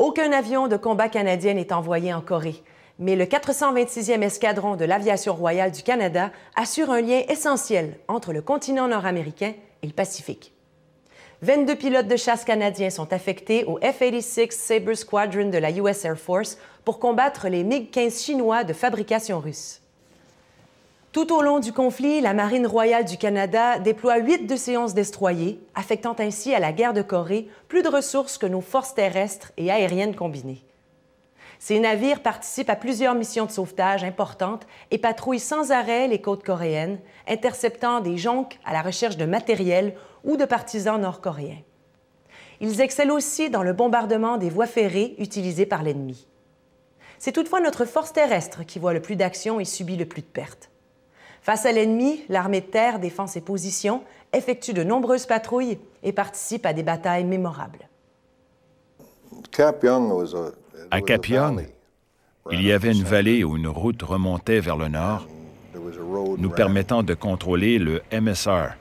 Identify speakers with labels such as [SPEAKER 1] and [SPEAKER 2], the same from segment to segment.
[SPEAKER 1] Aucun avion de combat canadien n'est envoyé en Corée, mais le 426e escadron de l'Aviation royale du Canada assure un lien essentiel entre le continent nord-américain et le Pacifique. 22 pilotes de chasse canadiens sont affectés au F-86 Sabre Squadron de la US Air Force pour combattre les MiG-15 chinois de fabrication russe. Tout au long du conflit, la Marine royale du Canada déploie huit de séances destroyers, affectant ainsi à la guerre de Corée plus de ressources que nos forces terrestres et aériennes combinées. Ces navires participent à plusieurs missions de sauvetage importantes et patrouillent sans arrêt les côtes coréennes, interceptant des jonques à la recherche de matériel ou de partisans nord-coréens. Ils excellent aussi dans le bombardement des voies ferrées utilisées par l'ennemi. C'est toutefois notre force terrestre qui voit le plus d'actions et subit le plus de pertes. Face à l'ennemi, l'armée de terre défend ses positions, effectue de nombreuses patrouilles et participe à des batailles mémorables.
[SPEAKER 2] À Cap il y avait une vallée où une route remontait vers le nord, nous permettant de contrôler le MSR,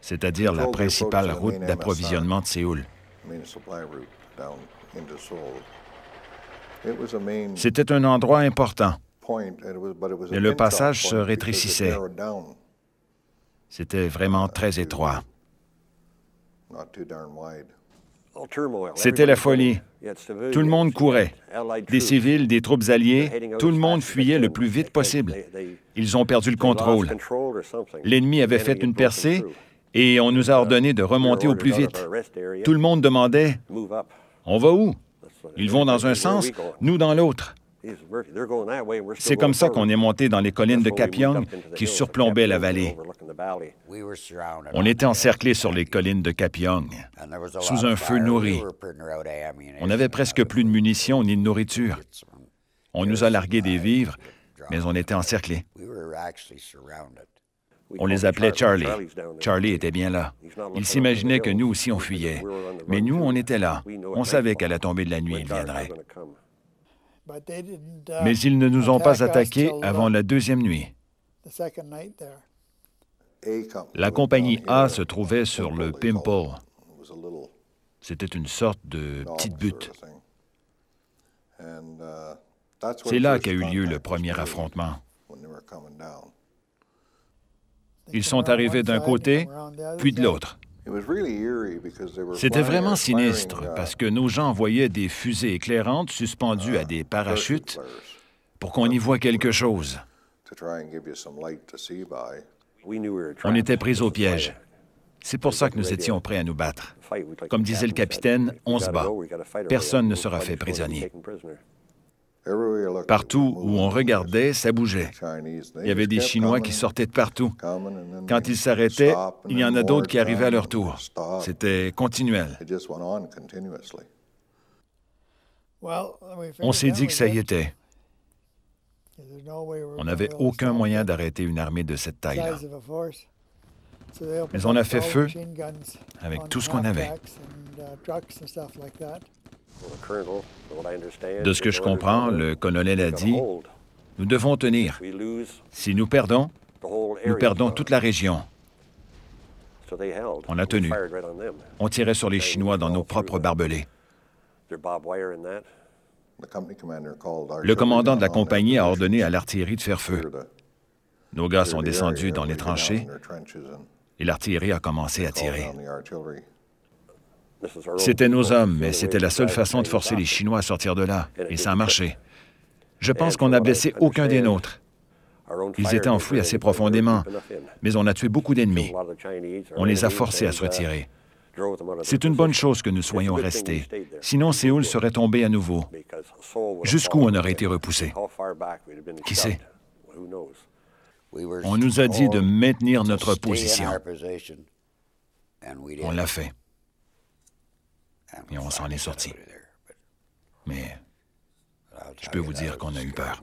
[SPEAKER 2] c'est-à-dire la principale route d'approvisionnement de Séoul. C'était un endroit important.
[SPEAKER 3] Mais le passage se rétrécissait.
[SPEAKER 2] C'était vraiment très étroit.
[SPEAKER 3] C'était la folie. Tout le monde courait. Des civils,
[SPEAKER 2] des troupes alliées, tout le monde fuyait le plus vite possible. Ils ont perdu le contrôle.
[SPEAKER 3] L'ennemi avait fait une percée
[SPEAKER 2] et on nous a uh, ordonné de remonter au plus vite. Tout le monde demandait, on va où? Ils vont dans un sens, nous dans l'autre.
[SPEAKER 3] C'est comme ça qu'on est monté dans les collines de Capion qui surplombaient la vallée. On était
[SPEAKER 2] encerclés sur les collines de Capion, sous un feu nourri. On n'avait presque plus de munitions ni de nourriture. On nous a largué des vivres, mais on était encerclés. On les appelait Charlie. Charlie était bien là. Il s'imaginait que nous aussi on fuyait. Mais nous, on était là. On savait qu'à la tombée de la nuit, il viendrait.
[SPEAKER 3] Uh, Mais ils ne nous ont pas attaqués uh, avant
[SPEAKER 2] la deuxième nuit. La compagnie A se trouvait sur le Pimple. C'était une sorte de petite butte.
[SPEAKER 3] Uh, C'est là qu'a
[SPEAKER 2] eu lieu le premier affrontement. Ils sont arrivés d'un côté, puis de l'autre.
[SPEAKER 3] C'était vraiment sinistre
[SPEAKER 2] uh, parce que nos gens voyaient des fusées éclairantes suspendues à uh, des parachutes pour qu'on y voit quelque chose. On était pris au piège. C'est pour ça que nous étions prêts à nous battre. Comme disait le capitaine, on se bat. Personne ne sera fait prisonnier. Partout où on regardait, ça bougeait. Il y avait des Chinois qui sortaient de partout. Quand ils s'arrêtaient, il y en a d'autres qui arrivaient à leur tour. C'était continuel. On s'est dit que ça y était. On n'avait aucun moyen d'arrêter une armée de cette taille-là.
[SPEAKER 3] Mais on a fait feu avec tout ce qu'on avait. De ce que je comprends,
[SPEAKER 2] le colonel a dit, nous devons tenir. Si nous perdons, nous perdons toute la région. On a tenu. On tirait sur les Chinois dans nos propres barbelés.
[SPEAKER 3] Le commandant de la compagnie
[SPEAKER 2] a ordonné à l'artillerie de faire feu. Nos gars sont descendus dans les tranchées et l'artillerie a commencé à tirer.
[SPEAKER 3] C'était nos hommes, mais c'était la seule façon de
[SPEAKER 2] forcer les Chinois à sortir de là, et ça a marché.
[SPEAKER 3] Je pense qu'on n'a blessé aucun des nôtres. Ils étaient enfouis assez profondément,
[SPEAKER 2] mais on a tué beaucoup d'ennemis. On les a forcés à se retirer. C'est une bonne chose que nous soyons restés, sinon Séoul serait tombé à nouveau. Jusqu'où on aurait été repoussé Qui sait
[SPEAKER 3] On nous a dit de maintenir notre position. On l'a fait
[SPEAKER 2] et on s'en est sorti. Mais je peux vous dire qu'on a eu peur.